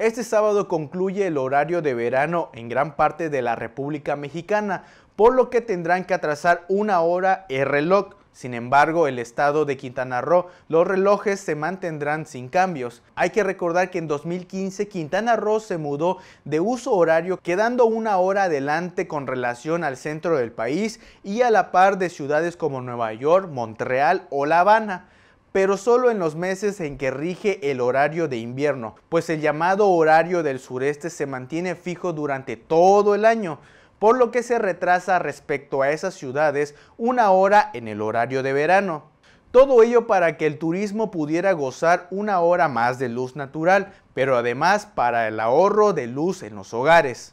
Este sábado concluye el horario de verano en gran parte de la República Mexicana, por lo que tendrán que atrasar una hora el reloj. Sin embargo, el estado de Quintana Roo, los relojes se mantendrán sin cambios. Hay que recordar que en 2015 Quintana Roo se mudó de uso horario, quedando una hora adelante con relación al centro del país y a la par de ciudades como Nueva York, Montreal o La Habana pero solo en los meses en que rige el horario de invierno, pues el llamado horario del sureste se mantiene fijo durante todo el año, por lo que se retrasa respecto a esas ciudades una hora en el horario de verano. Todo ello para que el turismo pudiera gozar una hora más de luz natural, pero además para el ahorro de luz en los hogares.